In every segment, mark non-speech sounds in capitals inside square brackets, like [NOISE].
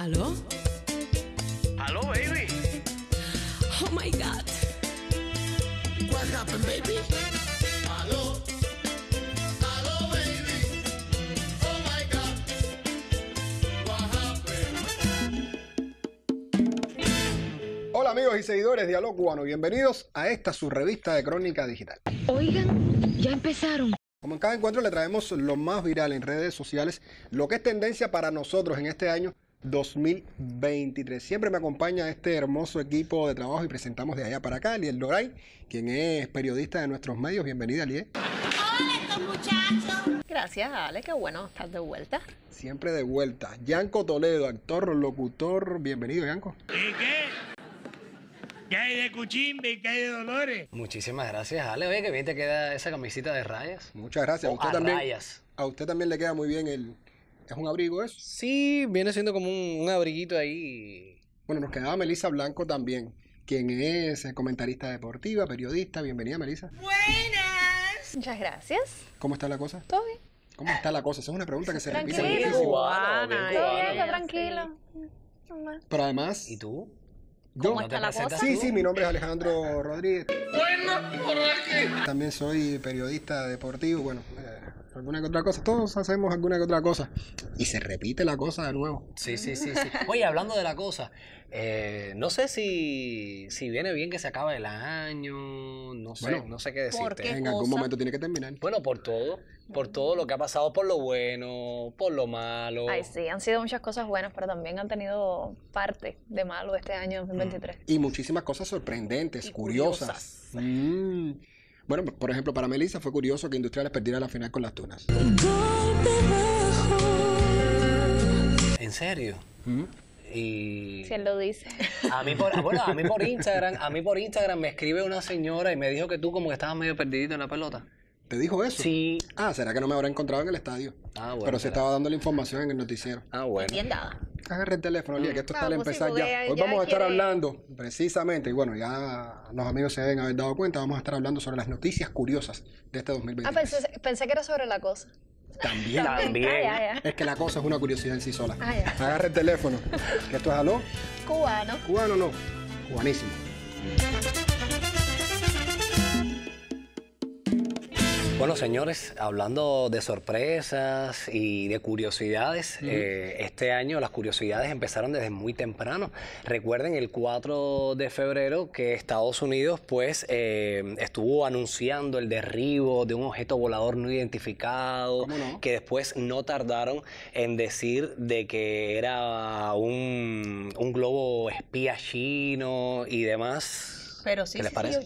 ¿Aló? ¿Aló, baby? Oh my God. What happened, baby? ¿Aló? ¿Aló, baby? Oh my God. What happened? Hola, amigos y seguidores de Aló Cubano. Bienvenidos a esta su revista de crónica digital. Oigan, ya empezaron. Como en cada encuentro le traemos lo más viral en redes sociales, lo que es tendencia para nosotros en este año 2023. Siempre me acompaña este hermoso equipo de trabajo y presentamos de allá para acá a Liel Loray, quien es periodista de nuestros medios. Bienvenida, Liel. Hola, estos muchachos. Gracias, Ale, qué bueno estar de vuelta. Siempre de vuelta. Yanco Toledo, actor, locutor. Bienvenido, Yanko. ¿Y qué? ¿Qué hay de Cuchimbe? ¿Qué hay de Dolores? Muchísimas gracias, Ale. Oye, que bien te queda esa camisita de rayas. Muchas gracias. a usted también, A usted también le queda muy bien el, ¿Es un abrigo eso? Sí, viene siendo como un, abriguito ahí. Bueno, nos quedaba Melisa Blanco también, quien es eh, comentarista deportiva, periodista. Bienvenida, Melisa. Buenas. Muchas gracias. ¿Cómo está la cosa? Todo bien. ¿Cómo está la cosa? Esa es una pregunta que se repite muchísimo. tranquilo. Pero además... ¿Y tú? ¿Cómo está la cosa? Sí, sí, mi nombre es Alejandro Rodríguez. Bueno, por aquí. También soy periodista deportivo, bueno, eh, alguna que otra cosa, todos hacemos alguna que otra cosa. Y se repite la cosa de nuevo. Sí, sí, sí. sí. Oye, hablando de la cosa, eh, no sé si, viene bien que se acabe el año, no sé, no sé qué decirte. en algún momento tiene que terminar. Bueno, por todo, por todo lo que ha pasado, por lo bueno, por lo malo. Ay, sí, han sido muchas cosas buenas, pero también han tenido parte de malo este año 2023. Mm. Y muchísimas cosas sorprendentes, curiosas. curiosas. Mm. Bueno, por ejemplo, para Melissa fue curioso que Industriales perdiera la final con las Tunas. ¿En serio? y lo dice a mí por a por Instagram a mí por Instagram me escribe una señora y me dijo que tú como que estabas medio perdidito en la pelota ¿Te dijo eso? Sí. Ah, ¿será que no me habrá encontrado en el estadio? Ah, bueno. Pero se estaba dando la información en el noticiero. Ah, bueno. Bien dada. Agarra el teléfono, Lía, que esto está al empezar ya. Hoy vamos a estar hablando, precisamente, y bueno, ya los amigos se deben haber dado cuenta, vamos a estar hablando sobre las noticias curiosas de este 2020. Ah, pensé, que era sobre la cosa. También. [LAUGHS] También. Ah, es que la cosa es una curiosidad en sí sola. Ah, Agarra el teléfono. esto es aló. Cubano. Cubano no. Cubanísimo. Bueno, señores, hablando de sorpresas y de curiosidades, eh, este año las curiosidades empezaron desde muy temprano. Recuerden el 4 de febrero que Estados Unidos pues eh, estuvo anunciando el derribo de un objeto volador no identificado, que después no tardaron en decir de que era un, un globo espía chino y demás pero sí, Yo, me acuerdo,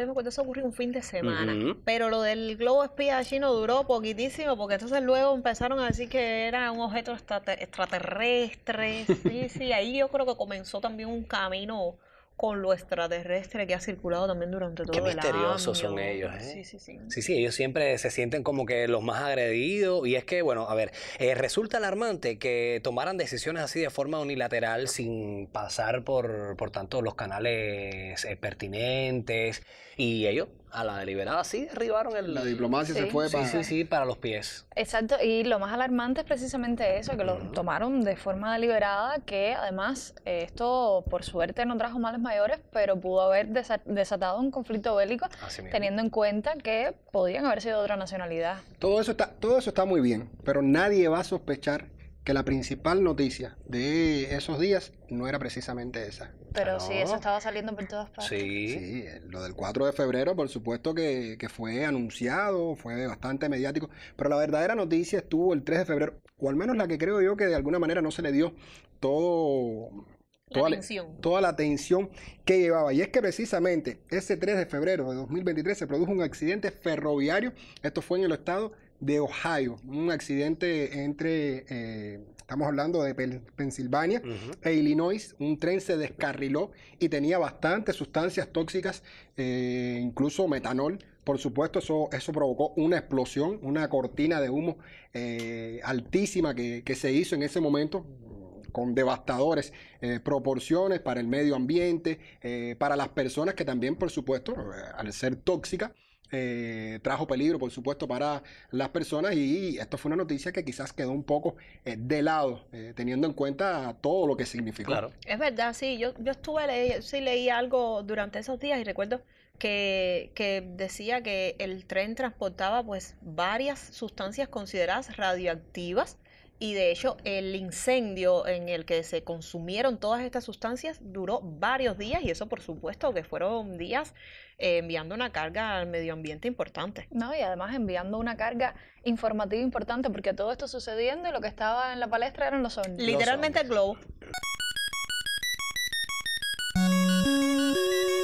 yo me acuerdo, eso ocurrió un fin de semana. Pero lo del globo espía chino duró poquitísimo, porque entonces luego empezaron a decir que era un objeto extraterrestre. sí, sí, ahí yo creo que comenzó también un camino con lo extraterrestre que ha circulado también durante todo el año. Qué misteriosos son ellos, ¿eh? Sí, sí, sí. Sí, sí, ellos siempre se sienten como que los más agredidos y es que, bueno, a ver, eh, resulta alarmante que tomaran decisiones así de forma unilateral sin pasar por, por tanto los canales eh, pertinentes y ellos a la deliberada sí derribaron el... La diplomacia se fue para... Sí, sí, para los pies. Exacto, y lo más alarmante es precisamente eso, que lo tomaron de forma deliberada, que además eh, esto por suerte no trajo males mayores, pero pudo haber desatado un conflicto bélico, teniendo en cuenta que podían haber sido de otra nacionalidad. Todo eso, está, todo eso está muy bien, pero nadie va a sospechar la principal noticia de esos días no era precisamente esa. Pero sí, eso estaba saliendo por todas partes. Sí. sí, lo del 4 de febrero, por supuesto que, fue anunciado, fue bastante mediático, pero la verdadera noticia estuvo el 3 de febrero, o al menos la que creo yo que de alguna manera no se le dio todo Toda la, atención que llevaba. Y es que precisamente ese 3 de febrero de 2023 se produjo un accidente ferroviario. Esto fue en el estado de Ohio, un accidente entre, eh, estamos hablando de Pensilvania e Illinois, un tren se descarriló y tenía bastantes sustancias tóxicas, eh, incluso metanol. Por supuesto, eso, eso provocó una explosión, una cortina de humo eh, altísima que, se hizo en ese momento con devastadores proporciones para el medio ambiente, para las personas que también, por supuesto, al ser tóxica, eh, trajo peligro, por supuesto, para las personas y esto fue una noticia que quizás quedó un poco eh, de lado, eh, teniendo en cuenta todo lo que significó. Es verdad, sí, yo, yo estuve, le sí leí algo durante esos días y recuerdo que, que, decía que el tren transportaba pues varias sustancias consideradas radioactivas y de hecho el incendio en el que se consumieron todas estas sustancias duró varios días y eso por supuesto que fueron días eh, enviando una carga al medio ambiente importante. No, y además enviando una carga informativa importante porque todo esto sucediendo y lo que estaba en la palestra eran los sonidos. Literalmente el globo.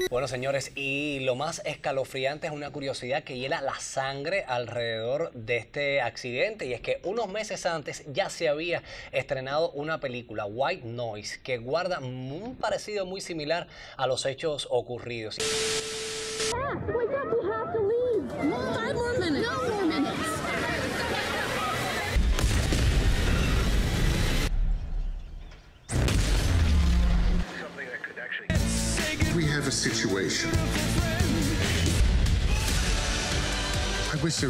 Bueno, señores, y lo más escalofriante es una curiosidad que hiela la sangre alrededor de este accidente, y es que unos meses antes ya se había estrenado una película, White Noise, que guarda un parecido muy similar a los hechos ocurridos. Ah, situation. Y es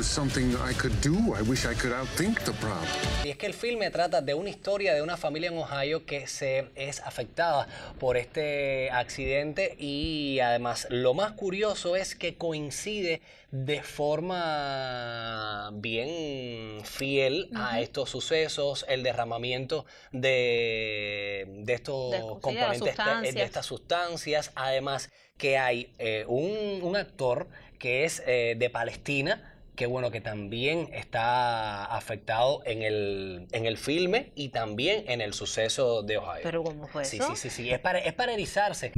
que el filme trata de una historia de una familia en Ohio que se es afectada por este accidente y además lo más curioso es que coincide de forma bien fiel a estos sucesos, el derramamiento de, estos componentes, de, estas sustancias, además que hay eh, un, actor que es eh, de Palestina, que bueno, que también está afectado en el, en el filme y también en el suceso de Ohio. Pero ¿cómo fue eso? Sí, sí, sí, sí. Es para, es para erizarse.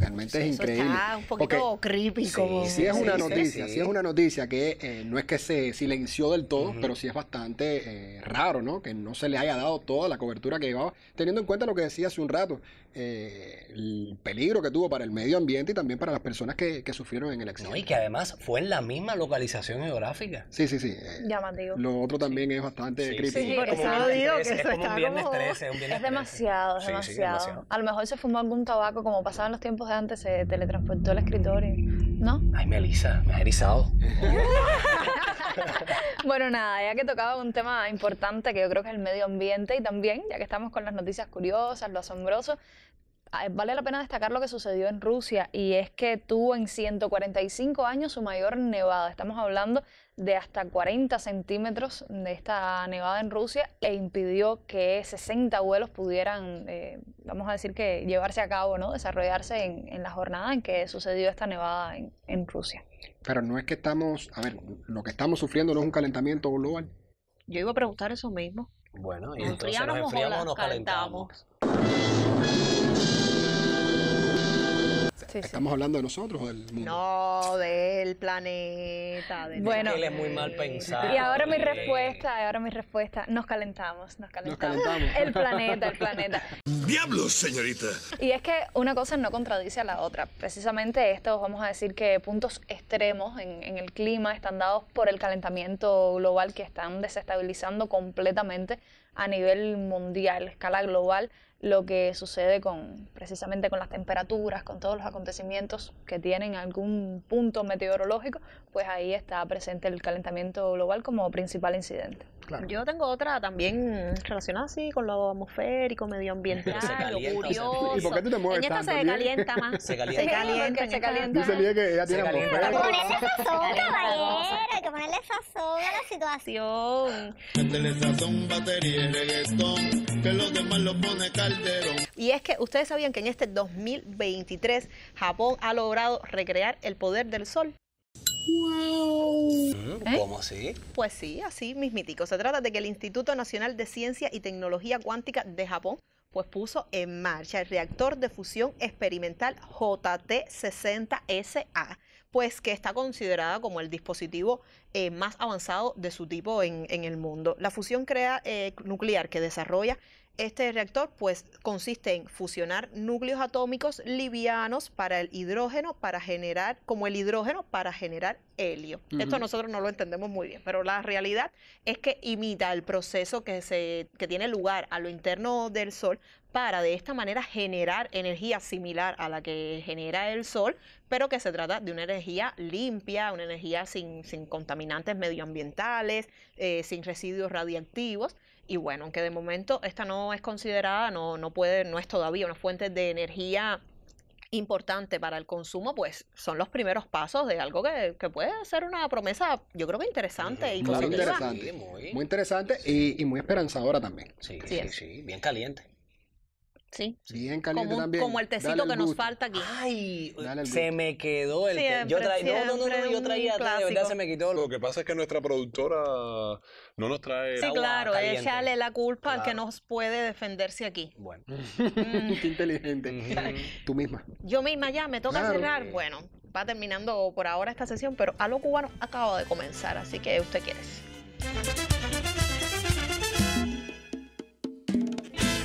Realmente es increíble. Está un poquito Porque, creepy. Sí, sí, es una noticia, sí, es una noticia que eh, no es que se silenció del todo, pero sí es bastante eh, raro, ¿no? Que no se le haya dado toda la cobertura que llevaba, teniendo en cuenta lo que decía hace un rato, eh, el peligro que tuvo para el medio ambiente y también para las personas que, sufrieron en el accidente. No, y que además fue en la misma localización geográfica. Sí, sí, sí. Llamativo. Lo otro también es bastante crítico. Sí, que eso como... 13, es demasiado, es demasiado. A lo mejor se fumó algún tabaco como pasaban los tiempos antes se teletransportó al escritorio, ¿no? Ay, Melissa, me has erizado. [LAUGHS] bueno, nada, ya que tocaba un tema importante que yo creo que es el medio ambiente y también, ya que estamos con las noticias curiosas, lo asombroso, Ah, vale la pena destacar lo que sucedió en Rusia y es que tuvo en 145 años su mayor nevada. Estamos hablando de hasta 40 centímetros de esta nevada en Rusia e impidió que 60 vuelos pudieran, eh, vamos a decir que llevarse a cabo, ¿no? desarrollarse en, la jornada en que sucedió esta nevada en, Rusia. Pero no es que estamos, a ver, lo que estamos sufriendo no es un calentamiento global. Yo iba a preguntar eso mismo. Bueno, y entonces nos enfriamos, nos calentamos. Estamos hablando de nosotros o del mundo. No, del planeta. bueno, él es muy mal pensado. Y ahora mi respuesta, ahora mi respuesta. Nos calentamos, nos calentamos. el planeta, el planeta. [LAUGHS] ¡Diablos, señorita! Y es que una cosa no contradice a la otra. Precisamente esto, vamos a decir que puntos extremos en el clima están dados por el calentamiento global que están desestabilizando completamente a nivel mundial, escala global, lo que sucede con precisamente con las temperaturas, con todos los acontecimientos que tienen algún punto meteorológico, pues ahí está presente el calentamiento global como principal incidente. Yo tengo otra también relacionada así con lo atmosférico, medioambiental, [LAUGHS] calienta, lo curioso. ¿Y por qué tú te mueves en esta se calienta más. Se calienta. Se calienta, se calienta. que ella tiene Hay que ponerle sazón, caballero. Hay que ponerle sazón a la situación. que los demás lo pone calderón. Y es que ustedes sabían que en este 2023 Japón ha logrado recrear el poder del sol ¿Eh? ¿Cómo así? Pues sí, así mismitico. Se trata de que el Instituto Nacional de Ciencia y Tecnología Cuántica de Japón pues puso en marcha el reactor de fusión experimental JT60SA, pues que está considerada como el dispositivo eh, más avanzado de su tipo en, el mundo. La fusión crea, eh, nuclear que desarrolla este reactor pues consiste en fusionar núcleos atómicos livianos para el hidrógeno para generar como el hidrógeno para generar helio. Esto nosotros no lo entendemos muy bien, pero la realidad es que imita el proceso que se que tiene lugar a lo interno del sol para de esta manera generar energía similar a la que genera el sol, pero que se trata de una energía limpia, una energía sin, contaminantes medioambientales, eh, sin residuos radiactivos y bueno, aunque de momento esta no es considerada, no, no puede, no es todavía una fuente de energía importante para el consumo, pues son los primeros pasos de algo que, puede ser una promesa, yo creo que interesante y Interesante. muy... interesante y, muy esperanzadora también. sí, sí bien caliente. Sí. como, el tecito que nos falta aquí. Ay, se me quedó el yo traía, no, no, yo traía verdad se me quitó. Lo que pasa es que nuestra productora no nos trae Sí, claro, la culpa al que nos puede defenderse aquí. Bueno. Mm. [LAUGHS] Qué inteligente. Tú misma. Yo misma ya, me toca cerrar. Bueno, va terminando por ahora esta sesión, pero a lo cubano acaba de comenzar, así que usted quiere.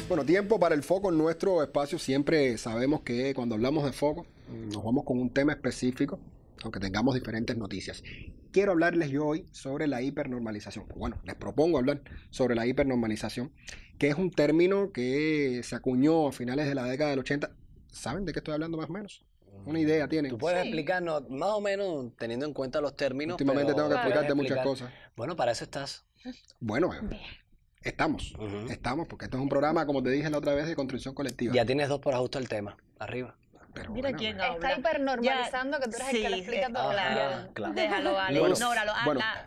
Bueno, tiempo para el foco en nuestro espacio. Siempre sabemos que cuando hablamos de foco, mm, nos vamos con un tema específico, aunque tengamos diferentes noticias. Quiero hablarles yo hoy sobre la hipernormalización. Bueno, les propongo hablar sobre la hipernormalización, que es un término que se acuñó a finales de la década del 80. ¿Saben de qué estoy hablando más o menos? Una idea mm, tienen. Tú puedes explicarnos más o menos teniendo en cuenta los términos. Últimamente tengo que explicarte muchas cosas. Bueno, para eso estás. Bueno, Estamos, estamos, porque esto es un programa, como te dije la otra vez, de construcción colectiva. Ya tienes dos por ajusto el tema, arriba. Mira quién Está hipernormalizando que tú eres el que lo explica eh, todo. Claro, Déjalo, vale. Bueno, Ignóralo,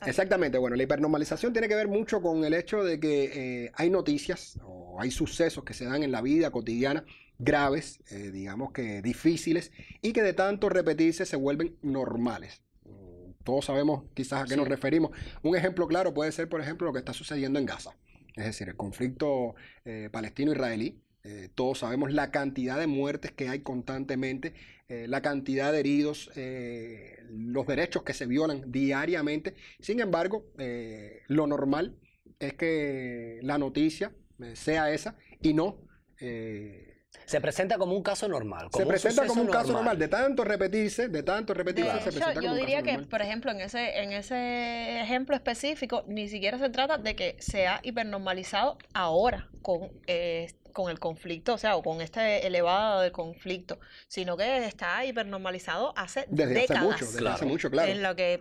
exactamente. Bueno, la hipernormalización tiene que ver mucho con el hecho de que eh, hay noticias o hay sucesos que se dan en la vida cotidiana graves, eh, digamos que difíciles, y que de tanto repetirse se vuelven normales. Mm, todos sabemos quizás a qué nos referimos. Un ejemplo claro puede ser, por ejemplo, lo que está sucediendo en Gaza. Es decir, el conflicto eh, palestino-israelí, eh, todos sabemos la cantidad de muertes que hay constantemente, eh, la cantidad de heridos, los derechos que se violan diariamente. Sin embargo, lo normal es que la noticia sea esa y no se presenta como un caso normal. se presenta como un caso normal. de tanto repetirse, de tanto repetirse. se yo diría que, por ejemplo, en ese, en ese ejemplo específico, ni siquiera se trata de que sea hipernormalizado ahora con, eh, con el conflicto, o sea, o con este elevado del conflicto, sino que está hipernormalizado hace desde Hace mucho, hace mucho, claro. En lo que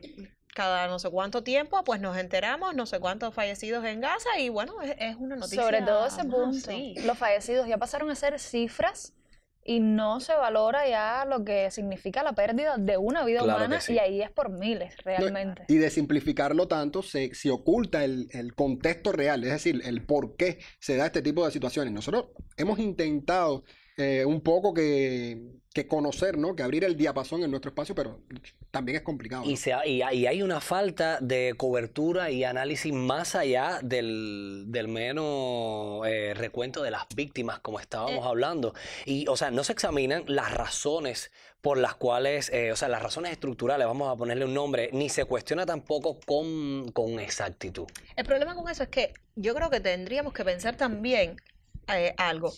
cada no sé cuánto tiempo, pues nos enteramos, no sé cuántos fallecidos en Gaza y bueno, es, una noticia. Sobre todo ese punto. Los fallecidos ya pasaron a ser cifras y no se valora ya lo que significa la pérdida de una vida humana y ahí es por miles realmente. y de simplificarlo tanto se, oculta el, el, contexto real, es decir, el por qué se da este tipo de situaciones. Nosotros hemos intentado eh, un poco que, conocer, ¿no? Que abrir el diapasón en nuestro espacio, pero también es complicado. Y, se y, hay una falta de cobertura y análisis más allá del, del menos eh, recuento de las víctimas, como estábamos eh. hablando. Y, o sea, no se examinan las razones por las cuales, o sea, las razones estructurales, vamos a ponerle un nombre, ni se cuestiona tampoco con, con exactitud. El problema con eso es que yo creo que tendríamos que pensar también algo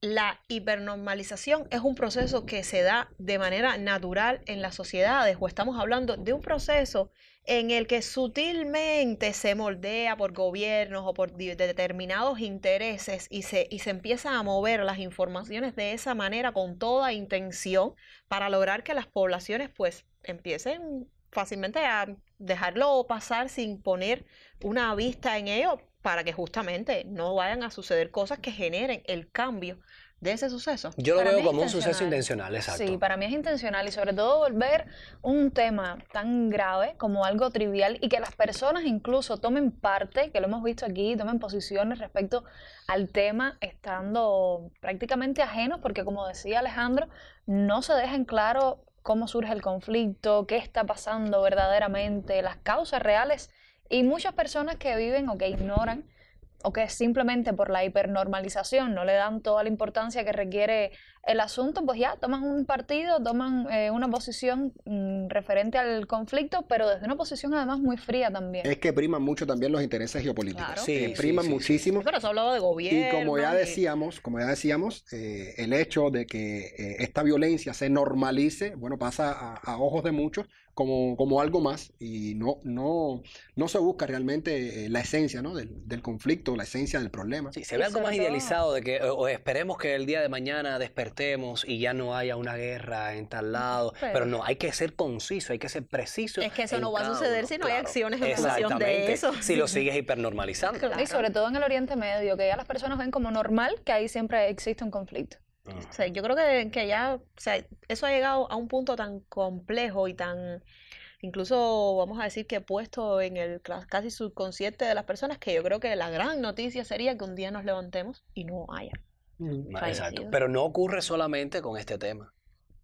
la hipernormalización es un proceso que se da de manera natural en las sociedades o estamos hablando de un proceso en el que sutilmente se moldea por gobiernos o por determinados intereses y se, y se empieza a mover las informaciones de esa manera con toda intención para lograr que las poblaciones pues empiecen fácilmente a dejarlo pasar sin poner una vista en ello para que justamente no vayan a suceder cosas que generen el cambio de ese suceso. Yo lo veo como un suceso intencional, exacto. Sí, para mí es intencional y sobre todo volver un tema tan grave como algo trivial y que las personas incluso tomen parte, que lo hemos visto aquí, tomen posiciones respecto al tema estando prácticamente ajenos, porque como decía Alejandro, no se dejen claro cómo surge el conflicto, qué está pasando verdaderamente, las causas reales y muchas personas que viven o que ignoran o que simplemente por la hipernormalización no le dan toda la importancia que requiere el asunto, pues ya toman un partido, toman eh, una posición mm, referente al conflicto, pero desde una posición además muy fría también. Es que priman mucho también los intereses geopolíticos. Sí, priman muchísimo. Pero se ha hablado de gobierno. Y como ya decíamos, como ya decíamos, eh, el hecho de que eh, esta violencia se normalice, bueno, pasa a ojos de muchos como, como algo más y no, no, no se busca realmente eh, la esencia ¿no? del, conflicto, la esencia del problema. Sí, se ve algo más idealizado de que esperemos que el día de mañana despertemos y ya no haya una guerra en tal lado, pero, no, hay que ser conciso, hay que ser preciso. Es que eso no va a suceder si no hay acciones en función de eso. Si lo sigues hipernormalizando. Y sobre todo en el Oriente Medio, que ya las personas ven como normal que ahí siempre existe un conflicto. Ah. yo creo que, que ya, eso ha llegado a un punto tan complejo y tan, incluso vamos a decir que puesto en el casi subconsciente de las personas, que yo creo que la gran noticia sería que un día nos levantemos y no haya. Exacto. Pero no ocurre solamente con este tema,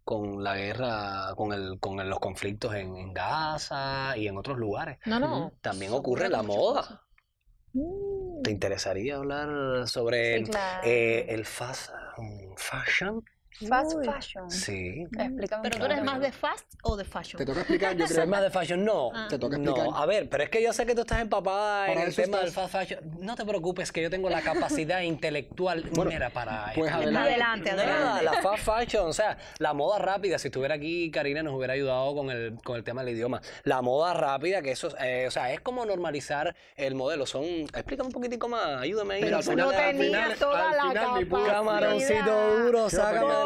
con la guerra, con, el, con los conflictos en, Gaza y en otros lugares. No, no. También ocurre, la moda. Mm. ¿Te interesaría hablar sobre el eh, mm, fashion? Fast fashion. Sí. Explícame pero tú eres más de fast o de fashion. Te toca explicar, yo [LAUGHS] más de fashion? No. Ah. Te toca explicar. No, a ver, pero es que yo sé que tú estás empapada en el tema del fast fashion. No te preocupes, que yo tengo la capacidad [LAUGHS] intelectual mera para... Pues adelante. Adelante, adelante. la fast fashion, o sea, la moda rápida. Si estuviera aquí, Karina nos hubiera ayudado con el, con el tema del idioma. La moda rápida, que eso, eh, o sea, es como normalizar el modelo. Son... Explícame un poquitico más, ayúdame ahí. Pero no tenía al final, toda al final, la Camaroncito duro, sácame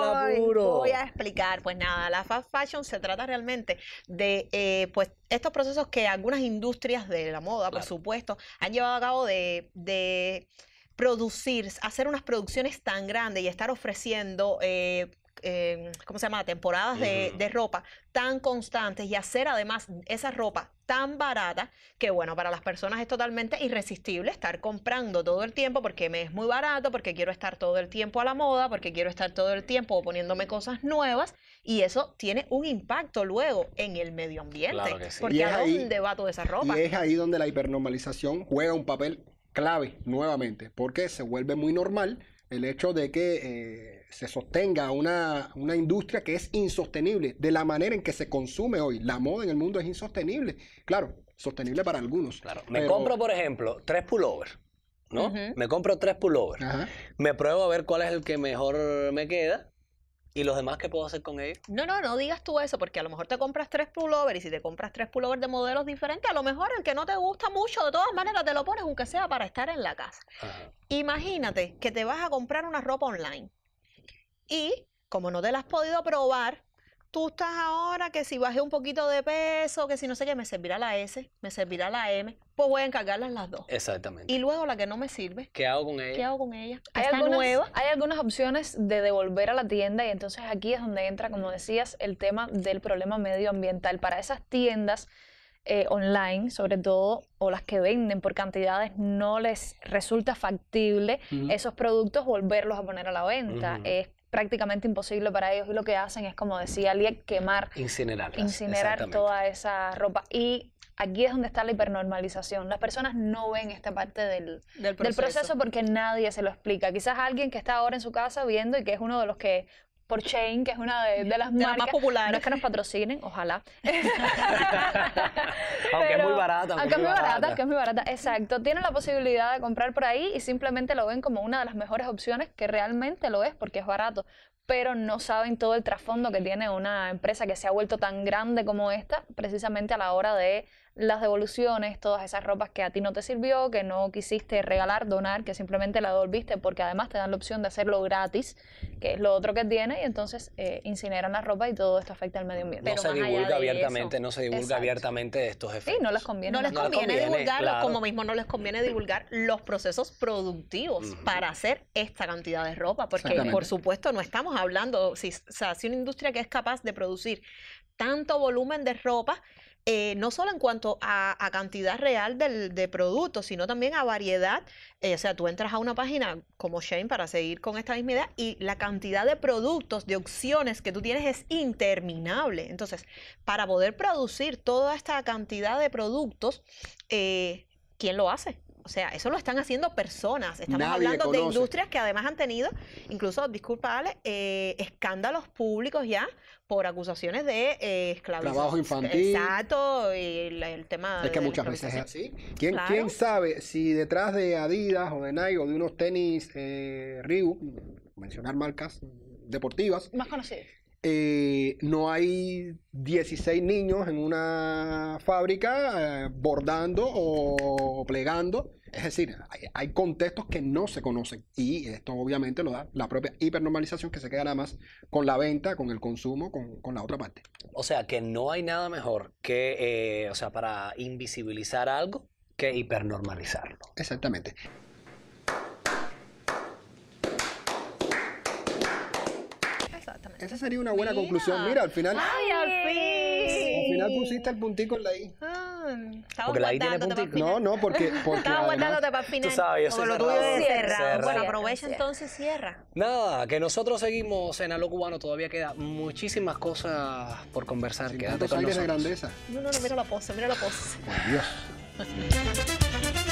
Voy a explicar. Pues nada, la fast fashion se trata realmente de eh, pues estos procesos que algunas industrias de la moda, por supuesto, han llevado a cabo de, producir, hacer unas producciones tan grandes y estar ofreciendo eh, Em, ¿cómo se llama?, temporadas de, ropa tan constantes y hacer además esa ropa tan barata que bueno, para las personas es totalmente irresistible estar comprando todo el tiempo porque me es muy barato, porque quiero estar todo el tiempo a la moda, porque quiero estar todo el tiempo poniéndome cosas nuevas y eso tiene un impacto luego en el medio ambiente. Porque ¿a dónde va toda esa ropa? Y es ahí donde la hipernormalización juega un papel clave nuevamente, porque se vuelve muy normal el hecho de que eh, se sostenga una, industria que es insostenible, de la manera en que se consume hoy. La moda en el mundo es insostenible. Claro, sostenible para algunos. Claro. Me compro, por ejemplo, tres pullovers. ¿no? Me compro tres pullovers. Me pruebo a ver cuál es el que mejor me queda. ¿Y los demás qué puedo hacer con ellos? No, no, no digas tú eso, porque a lo mejor te compras tres pullovers y si te compras tres pullovers de modelos diferentes, a lo mejor el que no te gusta mucho, de todas maneras te lo pones, aunque sea para estar en la casa. Imagínate que te vas a comprar una ropa online y como no te la has podido probar, tú estás ahora que si baje un poquito de peso, que si no sé qué, me servirá la S, me servirá la M, pues voy a encargarlas las dos. Exactamente. Y luego la que no me sirve. ¿Qué hago con ella? ¿Qué hago con ella? ¿Hay Está algunas, nueva. Hay algunas opciones de devolver a la tienda y entonces aquí es donde entra, como decías, el tema del problema medioambiental. Para esas tiendas eh, online, sobre todo, o las que venden por cantidades, no les resulta factible esos productos volverlos a poner a la venta. Es prácticamente imposible para ellos y lo que hacen es, como decía Liek, quemar, incinerar, incinerar toda esa ropa. Y aquí es donde está la hipernormalización. Las personas no ven esta parte del, proceso. del, proceso. porque nadie se lo explica. Quizás alguien que está ahora en su casa viendo y que es uno de los que por Chain, que es una de, las marcas más populares. No es que nos patrocinen, ojalá. [LAUGHS] aunque es muy barata. Aunque es muy barata, barata, es muy barata, exacto. Tienen la posibilidad de comprar por ahí y simplemente lo ven como una de las mejores opciones, que realmente lo es porque es barato pero no saben todo el trasfondo que tiene una empresa que se ha vuelto tan grande como esta, precisamente a la hora de las devoluciones, todas esas ropas que a ti no te sirvió, que no quisiste regalar, donar, que simplemente la devolviste porque además te dan la opción de hacerlo gratis, que es lo otro que tiene, y entonces eh, incineran la ropa y todo esto afecta al medio ambiente. No se divulga abiertamente, no se divulga abiertamente estos efectos. Sí, no les conviene. No les conviene, divulgarlos, como mismo no les conviene divulgar los procesos productivos para hacer esta cantidad de ropa, porque por supuesto no estamos hablando, si, sea, si una industria que es capaz de producir tanto volumen de ropa, eh, no solo en cuanto a, cantidad real de productos, sino también a variedad. Eh, o sea, tú entras a una página como Shane para seguir con esta misma idea y la cantidad de productos, de opciones que tú tienes es interminable. Entonces, para poder producir toda esta cantidad de productos, eh, ¿quién lo hace? O sea, eso lo están haciendo personas. Estamos hablando de industrias que además han tenido, incluso, disculpa eh, escándalos públicos ya por acusaciones de eh, esclavitud. Trabajo infantil. Exacto, y el tema... Es que muchas veces es así. ¿Quién, ¿Quién, sabe si detrás de Adidas o de Nike o de unos tenis eh, Ryu, mencionar marcas deportivas... Más conocidas eh, no hay 16 niños en una fábrica eh, bordando o plegando. Es decir, hay, contextos que no se conocen y esto obviamente lo da la propia hipernormalización que se queda nada más con la venta, con el consumo, con, la otra parte. O sea que no hay nada mejor que, eh, o sea, para invisibilizar algo que hipernormalizarlo. Exactamente. esa sería una buena conclusión. Mira, al final. ¡Ay, al fin! Al final pusiste el puntico en la I. Ah, porque la I tiene puntico. No, no, porque. porque Estaba guardándote para el final. Tú sabes, eso tuve cerrado. Bueno, aprovecha entonces, cierra. Nada, que nosotros seguimos en lo Cubano. Todavía queda muchísimas cosas por conversar. Quédate con nosotros. grandeza. No, no, no, mira la pose, mira la pose. Por Dios. [LAUGHS]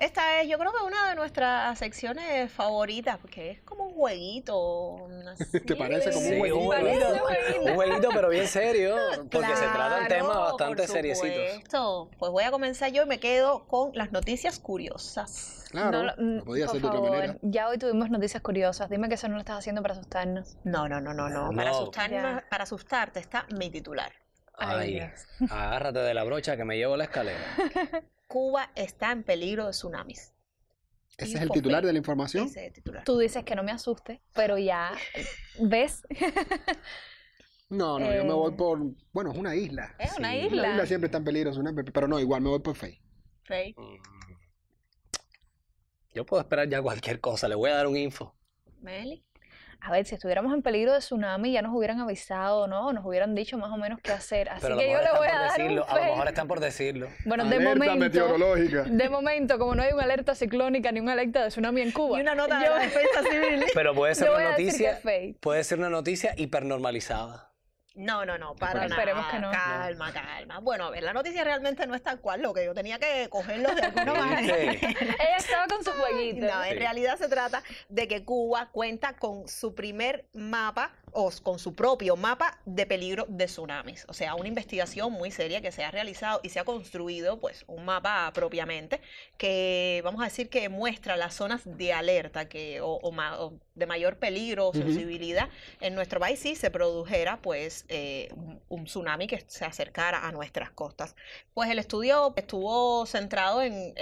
Esta es, yo creo que una de nuestras secciones favoritas, porque es como un jueguito. [LAUGHS] ¿Te parece como un jueguito? un, jueguito pero bien serio, porque se trata el tema bastante seriecito. Pues voy a comenzar yo y me quedo con las noticias curiosas. Claro, mm, podía ser de otra manera. Ya hoy tuvimos noticias curiosas. Dime que eso no lo estás haciendo para asustarnos. No, no, no, no, no. Para, para asustarte está mi titular. Ahí, Ay agárrate de la brocha que me llevo la escalera. [LAUGHS] Cuba está en peligro de tsunamis. ¿Ese es el titular de la información? Ese el titular. Tú dices que no me asuste, pero ya ves. [LAUGHS] no, no, yo me voy eh. por. Bueno, es una isla. Es una isla. La isla siempre está en peligro, de tsunamis, pero no, igual me voy por Fey. Fey. Mm. Yo puedo esperar ya cualquier cosa, le voy a dar un info. Meli a ver, si estuviéramos en peligro de tsunami ya nos hubieran avisado, ¿no? Nos hubieran dicho más o menos qué hacer. Así que yo le voy a dar decirlo, A lo mejor están por [LAUGHS] decirlo. Bueno, de momento. meteorológica. De momento, como no hay una alerta ciclónica ni una alerta de tsunami en Cuba. Ni una nota de defensa civil. Pero puede [LAUGHS] ser noticia. Puede ser una noticia hipernormalizada. No, no, no, para nada. que no. Calma, calma. Bueno, a ver, la noticia realmente no es tal cual lo que yo tenía que cogerlo de alguna [LAUGHS] manera. Ella estaba con su jueguito. No, en realidad se trata de que Cuba cuenta con su primer mapa o con su propio mapa de peligro de tsunamis. O sea, una investigación muy seria que se ha realizado y se ha construido pues un mapa propiamente que vamos a decir que muestra las zonas de alerta que o, de mayor peligro o sensibilidad en nuestro país si se produjera pues eh, un, tsunami que se acercara a nuestras costas. Pues el estudio estuvo centrado en,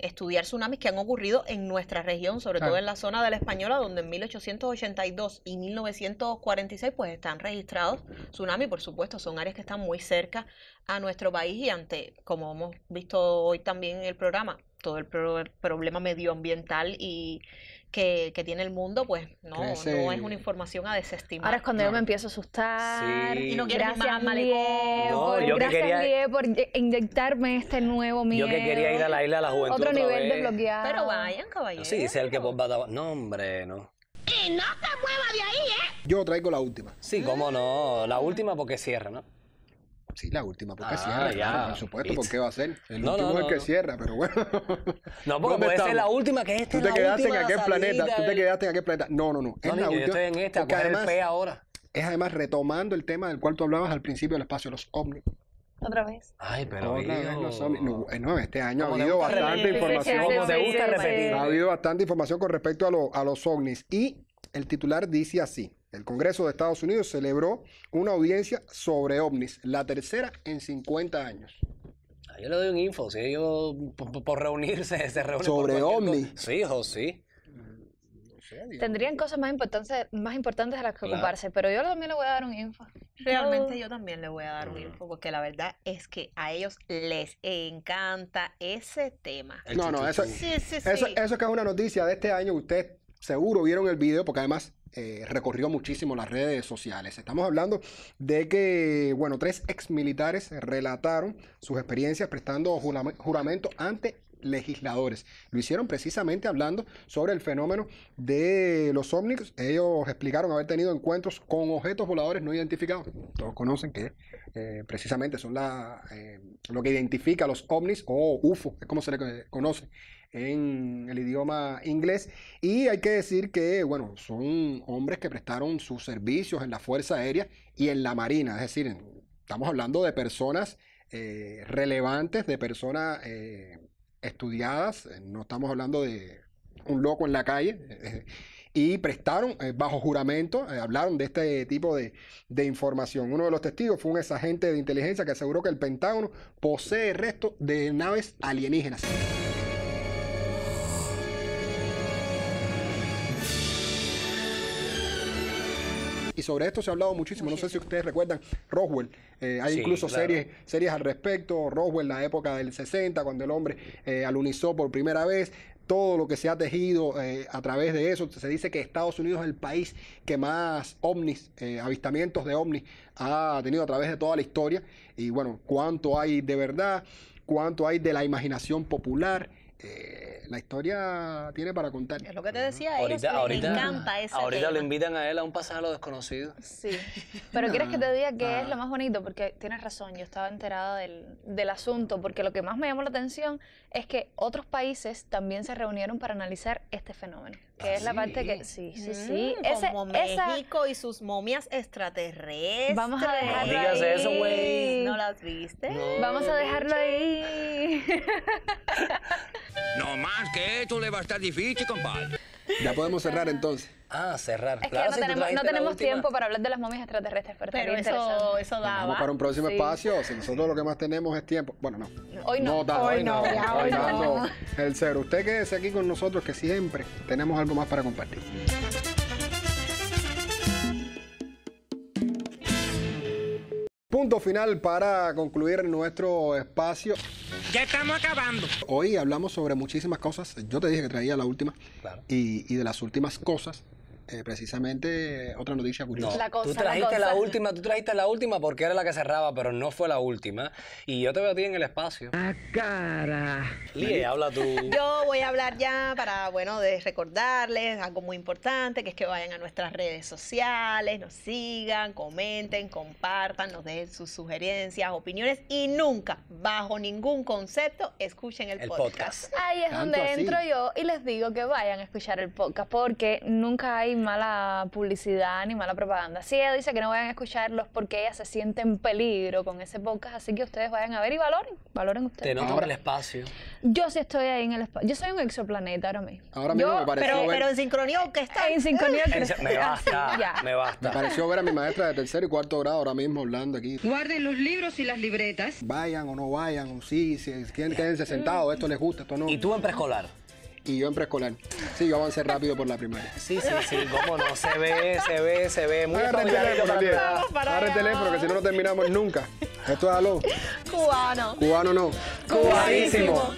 estudiar tsunamis que han ocurrido en nuestra región, sobre todo en la zona de la Española, donde en 1882 y 1900 46 pues están registrados. Tsunami, por supuesto, son áreas que están muy cerca a nuestro país y ante, como hemos visto hoy también en el programa, todo el, problema medioambiental y que, tiene el mundo, pues no, no es una información a desestimar. Ahora es cuando yo me empiezo a asustar. Y no quiero gracias, más no, gracias por inyectarme este nuevo miedo. Yo quería ir a la isla de la juventud Otro nivel de Pero vayan, caballeros. Sí, el que No, hombre, no. ¡No se mueva de ahí, eh! Yo traigo la última. Sí, cómo no. La última porque cierra, ¿no? Sí, la última porque ah, cierra, ya. por supuesto, porque va a ser? El no, último es el que cierra, pero bueno. [LAUGHS] No, porque puede ser la última, que esta tú te quedaste en aquel planeta, tú te quedaste en aquel planeta. No, no, no, es la última. en porque además, el ahora. es además retomando el tema del cual tú hablabas al principio del espacio, los ovnis. Otra vez. Ay, pero Otra vez los ovnis. este año ha habido bastante información. Como te gusta repetir. Ha habido bastante información con respecto a los ovnis y el titular dice así. El Congreso de Estados Unidos celebró una audiencia sobre ovnis, la tercera en 50 años. Ah, yo le doy un info, si ellos por, reunirse [LAUGHS] se reúnen. Sobre ovnis. Sí, José. sí. Mm, Tendrían cosas más importantes, más importantes de las que ocuparse, pero yo también le voy a dar un info. Realmente yo también le voy a dar un mm. info, porque la verdad es que a ellos les encanta ese tema. No, no, eso, sí, eso, que es una noticia de este año, usted seguro vieron el video porque además eh, recorrió muchísimo las redes sociales. Estamos hablando de que, bueno, tres ex militares relataron sus experiencias prestando juramento ante legisladores. Lo hicieron precisamente hablando sobre el fenómeno de los ómnibus. Ellos explicaron haber tenido encuentros con objetos voladores no identificados. Todos conocen que eh, precisamente son la, eh, lo que identifica los ovnis o UFO, es como se le conoce en el idioma inglés. Y hay que decir que, bueno, son hombres que prestaron sus servicios en la Fuerza Aérea y en la Marina. Es decir, estamos hablando de personas eh, relevantes, de personas eh, estudiadas. Eh, no estamos hablando de un loco en la calle. [LAUGHS] y prestaron bajo juramento, hablaron de este tipo de, de, información. Uno de los testigos fue un exagente de inteligencia que aseguró que el Pentágono posee restos de naves alienígenas. sobre esto se ha hablado muchísimo. No sé si ustedes recuerdan Roswell. Eh, hay incluso series, series al respecto. Roswell, la época del 60, cuando el hombre eh, alunizó por primera vez todo lo que se ha tejido eh, a través de eso. Se dice que Estados Unidos es el país que más ovnis, avistamientos de ovnis ha tenido a través de toda la historia. Y bueno, cuánto hay de verdad, cuánto hay de la imaginación popular. Eh, la historia tiene para contar. Es lo que te decía, ahorita, lo invitan a él a un pasaje a lo desconocido. Sí, pero quieres que te diga qué es ah. lo más bonito, porque tienes razón, yo estaba enterada del asunto, porque lo que más me llamó la atención es que otros países también se reunieron para analizar este fenómeno. Que es la parte que. Sí, sí, sí. Mm, ese, como México y sus momias extraterrestres. Vamos a dejarlo. No digas eso, ¿No las viste? Vamos a dejarlo ahí. [LAUGHS] no más que esto le va a estar difícil, compadre. Ya podemos cerrar ah. entonces. Ah, cerrar. Es claro, que no tenemos, tiempo para hablar de las momias extraterrestres, pero, pero eso, eso daba. Vamos para un próximo espacio. Si nosotros lo que más tenemos es tiempo. Bueno, no. Hoy no. no hoy, no. hoy no. El cero. Usted quédese aquí con nosotros que siempre tenemos algo más para compartir. Punto final para concluir nuestro espacio. Ya estamos acabando. Hoy hablamos sobre muchísimas cosas. Yo te dije que traía la última. y de las últimas cosas eh, precisamente otra noticia curiosa. la tú trajiste la, última, tú trajiste la última porque era la que cerraba, pero no fue la última. Y yo te veo a ti en el espacio. a ah, cara! habla tú. [LAUGHS] Yo voy a hablar ya para, bueno, de recordarles algo muy importante, que es que vayan a nuestras redes sociales, nos sigan, comenten, compartan, nos dejen sus sugerencias, opiniones y nunca, bajo ningún concepto, escuchen el, podcast. Ahí es donde entro yo y les digo que vayan a escuchar el podcast porque nunca hay mala publicidad ni mala propaganda. Si ella dice que no vayan a escucharlos porque ella se siente en peligro con ese podcast, así que ustedes vayan a ver y valoren, valoren ustedes. Te nombra el espacio. Yo sí estoy ahí en el espacio. Yo soy un exoplaneta ahora mismo. Ahora mismo me pareció pero, ver... pero en sincronía que está. En sincronía [LAUGHS] Me basta, me basta. Me pareció ver a mi maestra de tercer y cuarto grado ahora mismo hablando aquí. Guarden los libros y las libretas. Vayan o no vayan, o sí, si quieren quédense sentados, esto les gusta, esto no. ¿Y tú en preescolar? y yo en preescolar. Sí, yo avancé rápido por la primaria. Sí, sí, sí, cómo no, se ve, se ve, se ve. Muy Agarra el teléfono, Agarra el teléfono, que si no, no terminamos nunca. Esto es algo... Cubano. Cubano no. Cubanísimo.